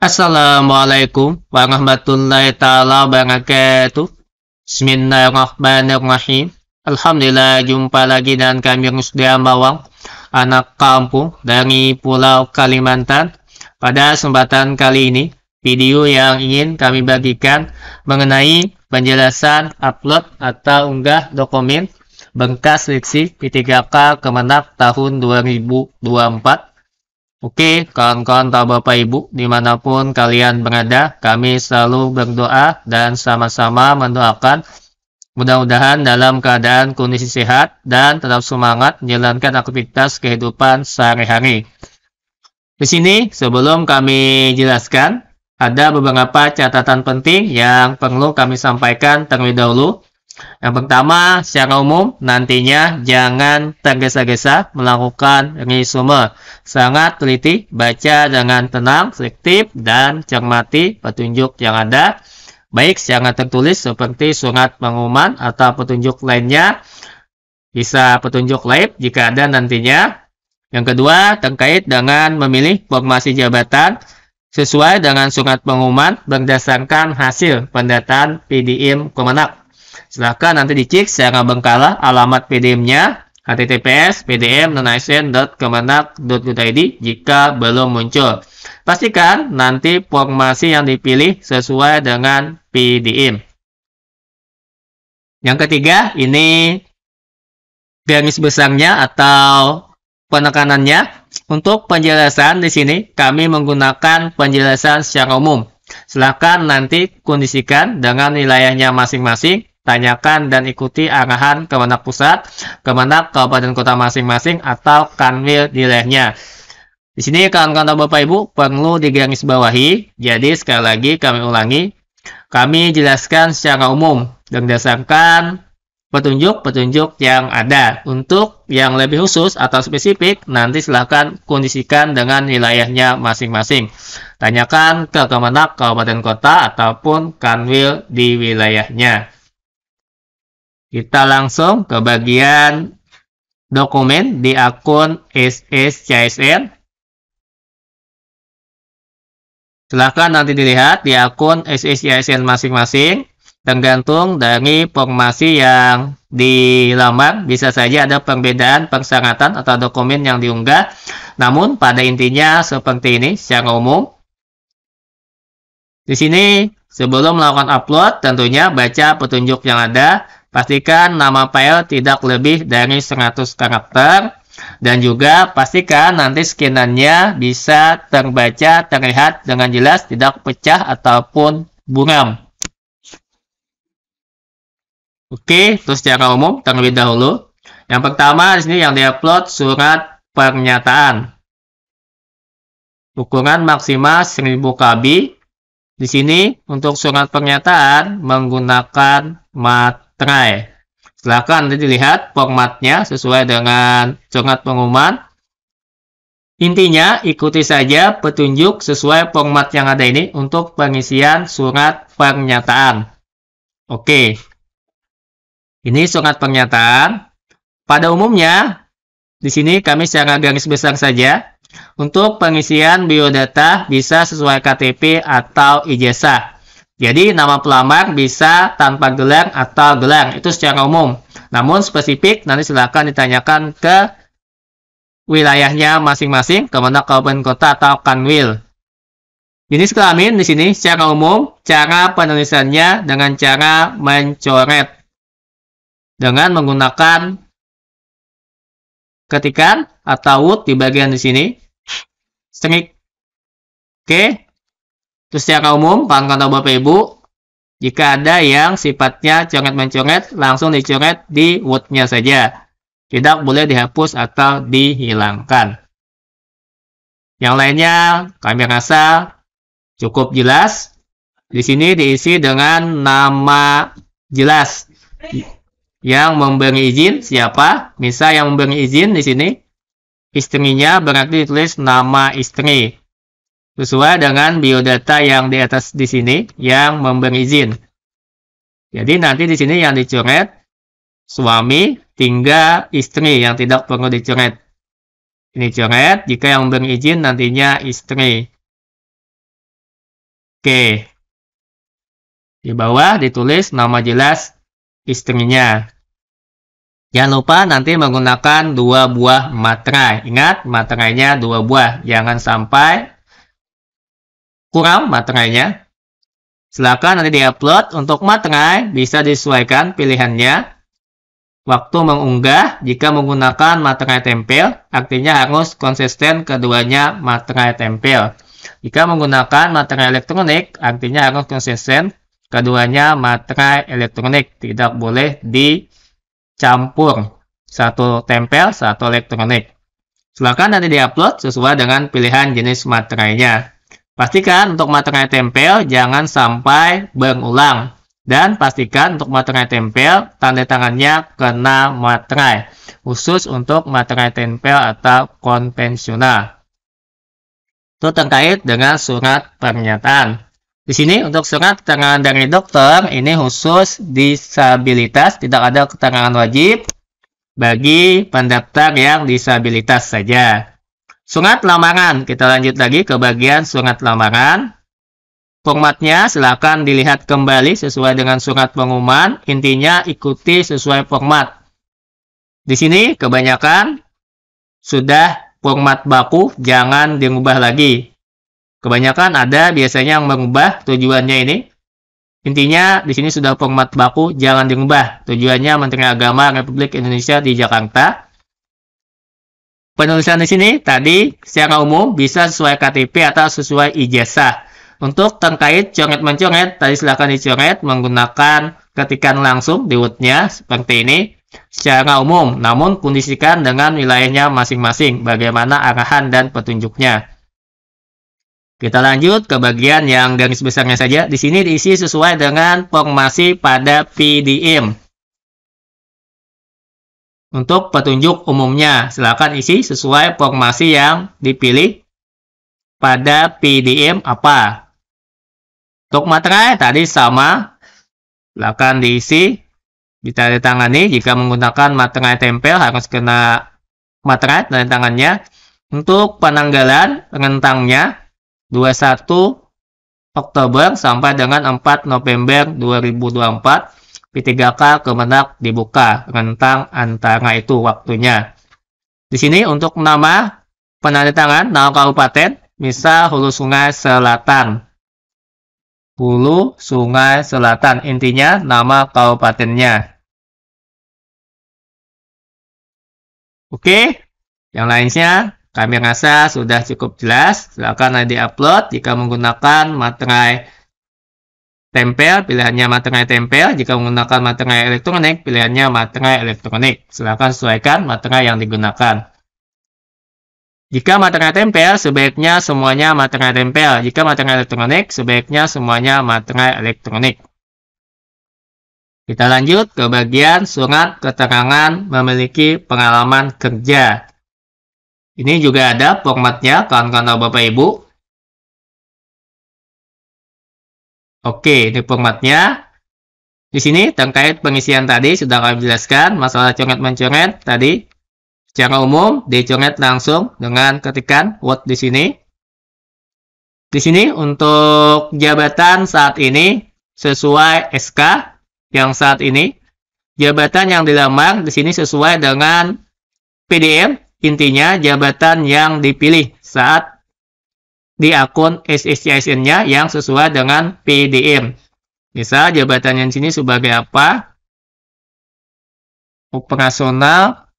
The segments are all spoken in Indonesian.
Assalamualaikum warahmatullahi taala wabarakatuh. Bismillahirrahmanirrahim. Alhamdulillah jumpa lagi dengan kami Rusdi Bawang, anak kampung dari Pulau Kalimantan. Pada kesempatan kali ini, video yang ingin kami bagikan mengenai penjelasan upload atau unggah dokumen berkas seleksi P3K Kemenak tahun 2024 Oke, kawan-kawan atau Bapak Ibu, dimanapun kalian berada, kami selalu berdoa dan sama-sama mendoakan mudah-mudahan dalam keadaan kondisi sehat dan tetap semangat menjalankan aktivitas kehidupan sehari-hari. Di sini, sebelum kami jelaskan, ada beberapa catatan penting yang perlu kami sampaikan terlebih dahulu. Yang pertama, secara umum nantinya jangan tergesa-gesa melakukan resume. Sangat teliti, baca dengan tenang, selektif, dan cermati petunjuk yang ada. Baik secara tertulis seperti surat pengumuman atau petunjuk lainnya. Bisa petunjuk live jika ada nantinya. Yang kedua, terkait dengan memilih formasi jabatan sesuai dengan surat pengumuman berdasarkan hasil pendataan PDM Kemenak. Silahkan nanti dicek secara bengkala alamat PDM-nya https pdm jika belum muncul. Pastikan nanti formasi yang dipilih sesuai dengan PDM. Yang ketiga, ini garis besarnya atau penekanannya. Untuk penjelasan di sini, kami menggunakan penjelasan secara umum. Silahkan nanti kondisikan dengan wilayahnya masing-masing tanyakan dan ikuti arahan Kemenak Pusat, Kemenak Kabupaten Kota masing-masing atau Kanwil di lehnya. Di sini kawan-kawan Bapak Ibu perlu digaris bawahi. Jadi sekali lagi kami ulangi, kami jelaskan secara umum dan berdasarkan petunjuk-petunjuk yang ada. Untuk yang lebih khusus atau spesifik, nanti silahkan kondisikan dengan wilayahnya masing-masing. Tanyakan ke Kemenak Kabupaten Kota ataupun Kanwil di wilayahnya. Kita langsung ke bagian dokumen di akun SSCSN. Silahkan nanti dilihat di akun SSCSN masing-masing. Tergantung dari formasi yang dilamar, bisa saja ada perbedaan persyaratan atau dokumen yang diunggah. Namun pada intinya seperti ini secara umum. Di sini sebelum melakukan upload tentunya baca petunjuk yang ada Pastikan nama file tidak lebih dari 100 karakter. Dan juga pastikan nanti skinannya bisa terbaca, terlihat dengan jelas, tidak pecah ataupun buram. Oke, terus secara umum terlebih dahulu. Yang pertama di sini yang diupload surat pernyataan. Ukuran maksimal 1000 KB. Di sini untuk surat pernyataan menggunakan mat try. Silahkan nanti dilihat formatnya sesuai dengan surat pengumuman. Intinya, ikuti saja petunjuk sesuai format yang ada ini untuk pengisian surat pernyataan. Oke, ini surat pernyataan. Pada umumnya, di sini kami secara garis besar saja. Untuk pengisian biodata bisa sesuai KTP atau ijazah. Jadi nama pelamar bisa tanpa gelar atau gelar, itu secara umum. Namun spesifik nanti silakan ditanyakan ke wilayahnya masing-masing, ke mana kabupaten kota atau kanwil. Jenis kelamin di sini secara umum, cara penulisannya dengan cara mencoret dengan menggunakan ketikan atau wood di bagian di sini. String. Oke, Terus secara umum, kawan-kawan atau Bapak Ibu, jika ada yang sifatnya coret-mencoret, langsung dicoret di wordnya saja. Tidak boleh dihapus atau dihilangkan. Yang lainnya, kami rasa cukup jelas. Di sini diisi dengan nama jelas yang memberi izin siapa? Misal yang memberi izin di sini istrinya berarti ditulis nama istri sesuai dengan biodata yang di atas di sini yang memberi izin. Jadi nanti di sini yang dicoret suami, tinggal istri yang tidak perlu dicoret. Ini coret jika yang memberi izin nantinya istri. Oke. Di bawah ditulis nama jelas istrinya. Jangan lupa nanti menggunakan dua buah materai. Ingat, materainya dua buah. Jangan sampai kurang materainya, silakan nanti diupload. Untuk materai bisa disesuaikan pilihannya. Waktu mengunggah jika menggunakan materai tempel, artinya harus konsisten keduanya materai tempel. Jika menggunakan materai elektronik, artinya harus konsisten keduanya materai elektronik, tidak boleh dicampur satu tempel, satu elektronik. Silakan nanti diupload sesuai dengan pilihan jenis materainya. Pastikan untuk matangnya tempel jangan sampai berulang. Dan pastikan untuk materai tempel, tanda tangannya kena materai, khusus untuk materai tempel atau konvensional. Itu terkait dengan surat pernyataan. Di sini untuk surat keterangan dari dokter, ini khusus disabilitas, tidak ada keterangan wajib bagi pendaftar yang disabilitas saja. Surat lamaran. Kita lanjut lagi ke bagian surat lamaran. Formatnya silakan dilihat kembali sesuai dengan surat pengumuman. Intinya ikuti sesuai format. Di sini kebanyakan sudah format baku, jangan diubah lagi. Kebanyakan ada biasanya yang mengubah tujuannya ini. Intinya di sini sudah format baku, jangan diubah. Tujuannya Menteri Agama Republik Indonesia di Jakarta Penulisan di sini tadi secara umum bisa sesuai KTP atau sesuai ijazah. Untuk terkait coret-mencoret, tadi silakan dicoret menggunakan ketikan langsung di woodnya seperti ini secara umum, namun kondisikan dengan wilayahnya masing-masing, bagaimana arahan dan petunjuknya. Kita lanjut ke bagian yang garis besarnya saja. Di sini diisi sesuai dengan formasi pada PDM untuk petunjuk umumnya. Silakan isi sesuai formasi yang dipilih pada PDM apa. Untuk materai tadi sama, silakan diisi, ditangani, Jika menggunakan materai tempel harus kena materai dan tangannya. Untuk penanggalan rentangnya 21 Oktober sampai dengan 4 November 2024 P3K Kemenak dibuka rentang antara itu waktunya. Di sini untuk nama penandatangan nama kabupaten misal Hulu Sungai Selatan. Hulu Sungai Selatan intinya nama kabupatennya. Oke, yang lainnya kami rasa sudah cukup jelas. Silakan nanti upload jika menggunakan materai tempel, pilihannya materai tempel. Jika menggunakan materai elektronik, pilihannya materai elektronik. Silakan sesuaikan materai yang digunakan. Jika materai tempel, sebaiknya semuanya materai tempel. Jika materai elektronik, sebaiknya semuanya materai elektronik. Kita lanjut ke bagian surat keterangan memiliki pengalaman kerja. Ini juga ada formatnya, kawan-kawan Bapak Ibu. Oke, ini formatnya. Di sini terkait pengisian tadi sudah kami jelaskan masalah coret-mencoret tadi. Secara umum dicoret langsung dengan ketikan word di sini. Di sini untuk jabatan saat ini sesuai SK yang saat ini. Jabatan yang dilamar di sini sesuai dengan PDM, intinya jabatan yang dipilih saat di akun SSCSN-nya yang sesuai dengan PDM. Bisa jabatannya di sini sebagai apa? Operasional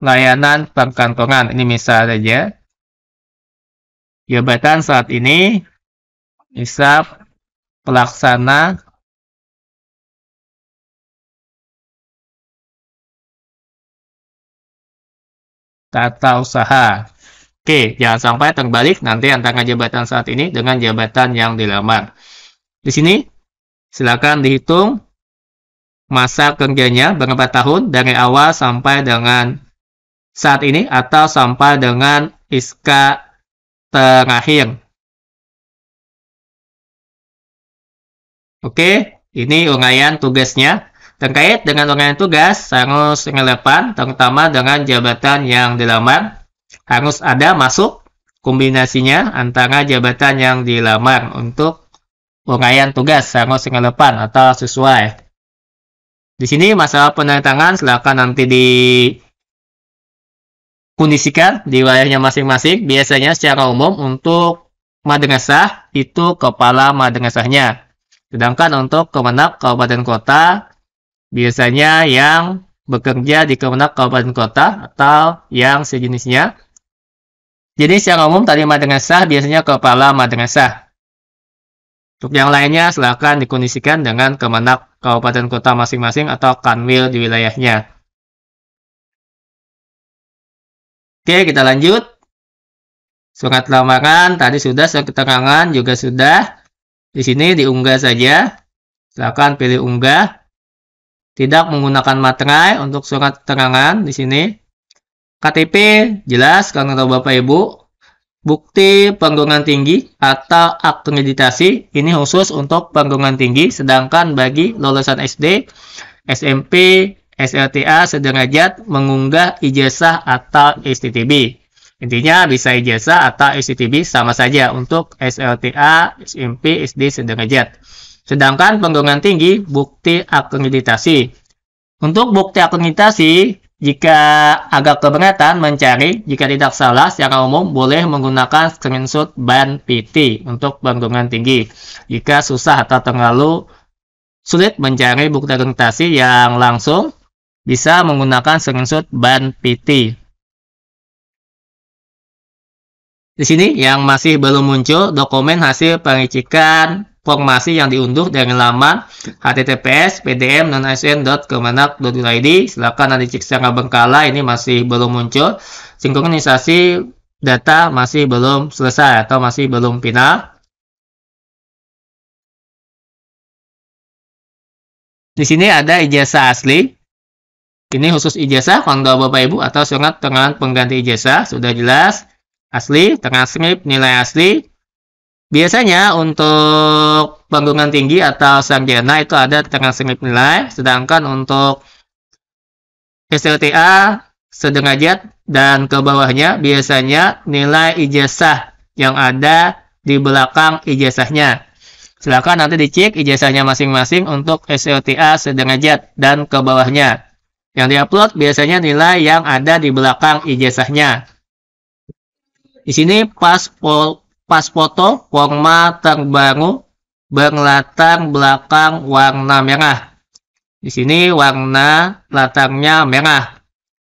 layanan perkantongan. Ini misal saja. Jabatan saat ini bisa pelaksana tata usaha. Oke, jangan sampai terbalik nanti antara jabatan saat ini dengan jabatan yang dilamar. Di sini, silakan dihitung masa kerjanya berapa tahun dari awal sampai dengan saat ini atau sampai dengan iska terakhir. Oke, ini uraian tugasnya terkait dengan lengan tugas harus relevan terutama dengan jabatan yang dilamar harus ada masuk kombinasinya antara jabatan yang dilamar untuk Pengayaan tugas harus relevan atau sesuai. Di sini masalah penandatangan silakan nanti di kondisikan di wilayahnya masing-masing. Biasanya secara umum untuk madrasah itu kepala madrasahnya. Sedangkan untuk kemenak kabupaten kota biasanya yang bekerja di kemenang kabupaten kota atau yang sejenisnya. Jadi yang umum tadi madrasah biasanya kepala madrasah. Untuk yang lainnya silahkan dikondisikan dengan kemenak kabupaten kota masing-masing atau kanwil di wilayahnya. Oke, kita lanjut. Surat lamaran tadi sudah, surat keterangan juga sudah. Di sini diunggah saja. Silahkan pilih unggah tidak menggunakan materai untuk surat keterangan di sini. KTP jelas karena tahu Bapak Ibu. Bukti perguruan tinggi atau akreditasi ini khusus untuk perguruan tinggi sedangkan bagi lulusan SD, SMP, SLTA sederajat mengunggah ijazah atau STTB. Intinya bisa ijazah atau STTB sama saja untuk SLTA, SMP, SD sederajat. Sedangkan penggunaan tinggi bukti akreditasi. Untuk bukti akreditasi, jika agak keberatan mencari, jika tidak salah secara umum boleh menggunakan screenshot ban PT untuk penggunaan tinggi. Jika susah atau terlalu sulit mencari bukti akreditasi yang langsung, bisa menggunakan screenshot ban PT. Di sini yang masih belum muncul dokumen hasil pengecekan Informasi yang diunduh dari laman https pdm silakan Silahkan nanti cek secara berkala ini masih belum muncul. Sinkronisasi data masih belum selesai atau masih belum final. Di sini ada ijazah asli. Ini khusus ijazah kondo Bapak Ibu atau surat tengah pengganti ijazah sudah jelas asli, transkrip nilai asli, Biasanya untuk panggungan tinggi atau sarjana itu ada tengah sengit nilai, sedangkan untuk SLTA sederajat dan ke bawahnya biasanya nilai ijazah yang ada di belakang ijazahnya. Silakan nanti dicek ijazahnya masing-masing untuk SLTA sederajat dan ke bawahnya. Yang diupload biasanya nilai yang ada di belakang ijazahnya. Di sini paspor Pas foto, forma terbaru berlatar belakang warna merah. Di sini warna latarnya merah.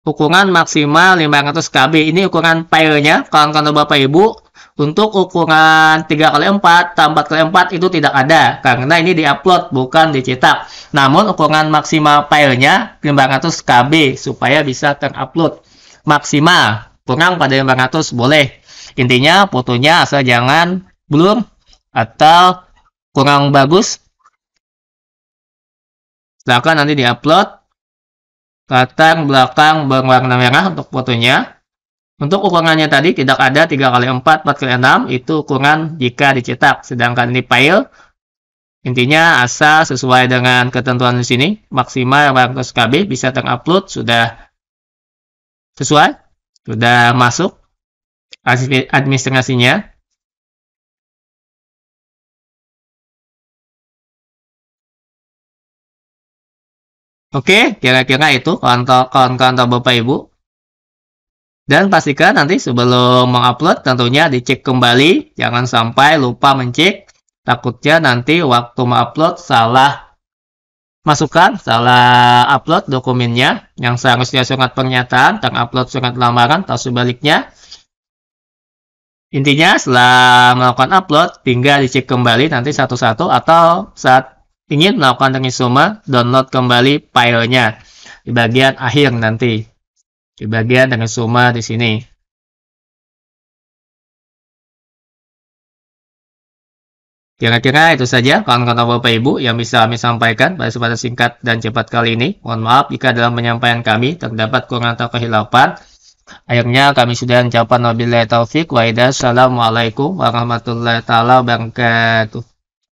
Ukuran maksimal 500 KB. Ini ukuran filenya, kawan-kawan Bapak Ibu. Untuk ukuran 3x4, tambah 4x4 itu tidak ada. Karena ini diupload, bukan dicetak. Namun ukuran maksimal filenya 500 KB supaya bisa terupload. Maksimal, kurang pada 500 boleh. Intinya fotonya asal jangan blur atau kurang bagus. Silahkan nanti diupload. Latar belakang berwarna merah untuk fotonya. Untuk ukurannya tadi tidak ada 3 kali 4 4x6 itu ukuran jika dicetak. Sedangkan ini file Intinya asal sesuai dengan ketentuan di sini, maksimal 100 KB bisa terupload sudah sesuai, sudah masuk administrasinya. Oke, kira-kira itu kawan-kawan Bapak Ibu. Dan pastikan nanti sebelum mengupload tentunya dicek kembali, jangan sampai lupa mencek. Takutnya nanti waktu mengupload salah masukkan, salah upload dokumennya yang seharusnya surat pernyataan, terupload surat lamaran atau sebaliknya. Intinya setelah melakukan upload, tinggal dicek kembali nanti satu-satu atau saat ingin melakukan suma download kembali filenya di bagian akhir nanti. Di bagian dengan suma di sini. Kira-kira itu saja kawan-kawan Bapak Ibu yang bisa kami sampaikan pada kesempatan singkat dan cepat kali ini. Mohon maaf jika dalam penyampaian kami terdapat kurang atau kehilapan. Akhirnya kami sudah mencapai nabi taufik wa Assalamualaikum warahmatullahi taala wabarakatuh.